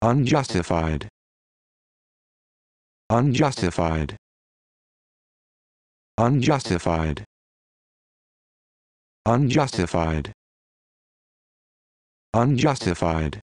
unjustified unjustified unjustified unjustified unjustified